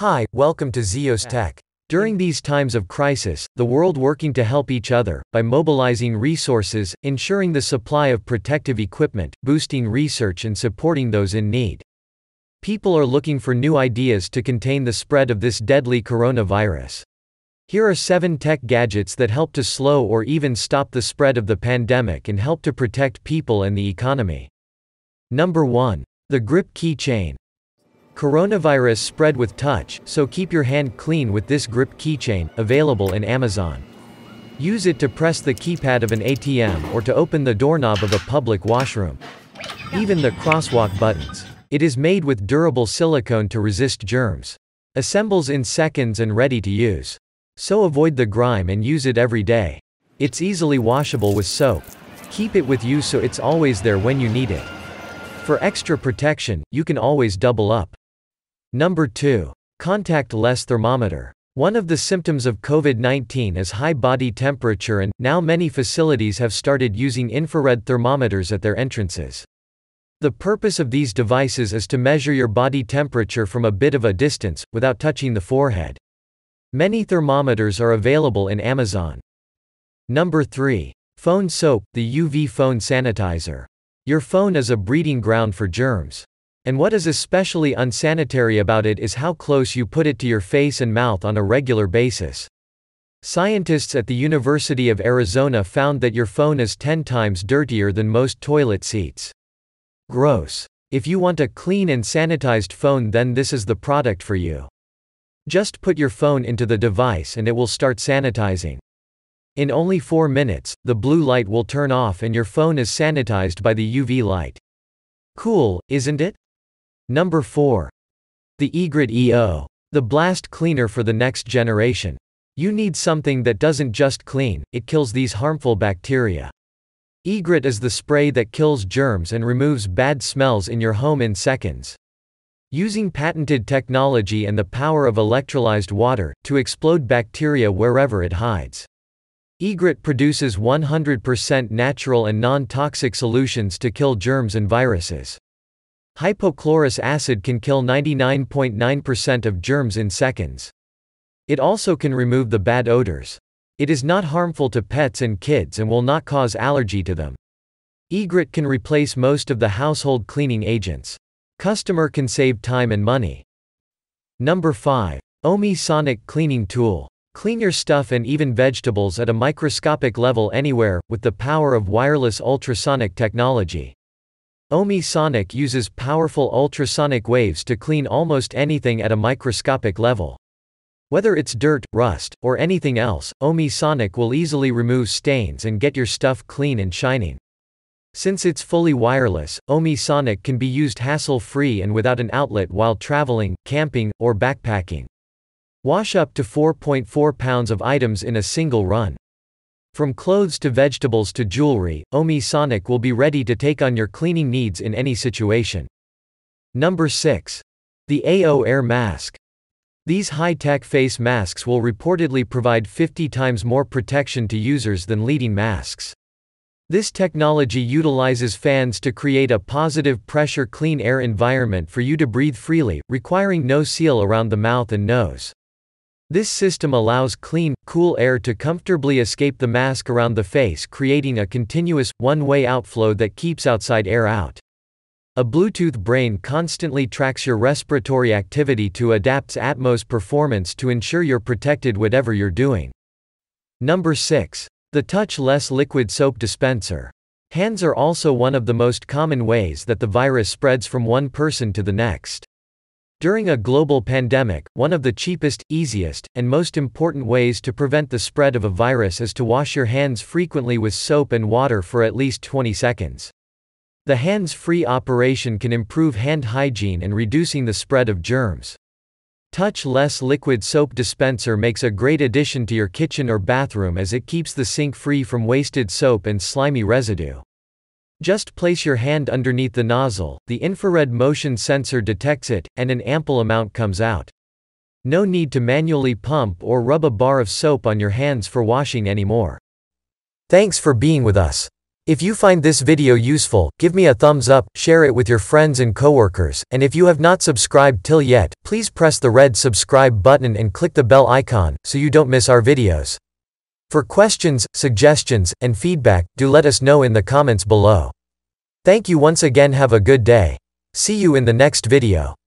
Hi, welcome to Zios Tech. During these times of crisis, the world working to help each other, by mobilizing resources, ensuring the supply of protective equipment, boosting research and supporting those in need. People are looking for new ideas to contain the spread of this deadly coronavirus. Here are 7 tech gadgets that help to slow or even stop the spread of the pandemic and help to protect people and the economy. Number 1. The Grip Keychain. Coronavirus spread with touch, so keep your hand clean with this grip keychain, available in Amazon. Use it to press the keypad of an ATM or to open the doorknob of a public washroom. Even the crosswalk buttons. It is made with durable silicone to resist germs. Assembles in seconds and ready to use. So avoid the grime and use it every day. It's easily washable with soap. Keep it with you so it's always there when you need it. For extra protection, you can always double up. Number 2. Contact-less thermometer. One of the symptoms of COVID-19 is high body temperature and, now many facilities have started using infrared thermometers at their entrances. The purpose of these devices is to measure your body temperature from a bit of a distance, without touching the forehead. Many thermometers are available in Amazon. Number 3. Phone soap, the UV phone sanitizer. Your phone is a breeding ground for germs. And what is especially unsanitary about it is how close you put it to your face and mouth on a regular basis. Scientists at the University of Arizona found that your phone is 10 times dirtier than most toilet seats. Gross. If you want a clean and sanitized phone, then this is the product for you. Just put your phone into the device and it will start sanitizing. In only 4 minutes, the blue light will turn off and your phone is sanitized by the UV light. Cool, isn't it? Number 4. The Egret EO. The blast cleaner for the next generation. You need something that doesn't just clean, it kills these harmful bacteria. Egret is the spray that kills germs and removes bad smells in your home in seconds. Using patented technology and the power of electrolyzed water to explode bacteria wherever it hides. Egret produces 100% natural and non toxic solutions to kill germs and viruses. Hypochlorous acid can kill 99.9% of germs in seconds. It also can remove the bad odors. It is not harmful to pets and kids and will not cause allergy to them. Egret can replace most of the household cleaning agents. Customer can save time and money. Number 5. Omi Sonic Cleaning Tool. Clean your stuff and even vegetables at a microscopic level anywhere, with the power of wireless ultrasonic technology. OMI Sonic uses powerful ultrasonic waves to clean almost anything at a microscopic level. Whether it's dirt, rust, or anything else, OMI Sonic will easily remove stains and get your stuff clean and shining. Since it's fully wireless, OMI Sonic can be used hassle-free and without an outlet while traveling, camping, or backpacking. Wash up to 4.4 pounds of items in a single run. From clothes to vegetables to jewelry, Omi Sonic will be ready to take on your cleaning needs in any situation. Number 6. The AO Air Mask. These high-tech face masks will reportedly provide 50 times more protection to users than leading masks. This technology utilizes fans to create a positive pressure clean air environment for you to breathe freely, requiring no seal around the mouth and nose. This system allows clean, cool air to comfortably escape the mask around the face creating a continuous, one-way outflow that keeps outside air out. A Bluetooth brain constantly tracks your respiratory activity to adapts Atmos performance to ensure you're protected whatever you're doing. Number 6. The touch-less liquid soap dispenser. Hands are also one of the most common ways that the virus spreads from one person to the next. During a global pandemic, one of the cheapest, easiest, and most important ways to prevent the spread of a virus is to wash your hands frequently with soap and water for at least 20 seconds. The hands-free operation can improve hand hygiene and reducing the spread of germs. Touch-less liquid soap dispenser makes a great addition to your kitchen or bathroom as it keeps the sink free from wasted soap and slimy residue. Just place your hand underneath the nozzle, the infrared motion sensor detects it, and an ample amount comes out. No need to manually pump or rub a bar of soap on your hands for washing anymore. Thanks for being with us. If you find this video useful, give me a thumbs up, share it with your friends and coworkers, and if you have not subscribed till yet, please press the red subscribe button and click the bell icon, so you don't miss our videos. For questions, suggestions, and feedback, do let us know in the comments below. Thank you once again have a good day. See you in the next video.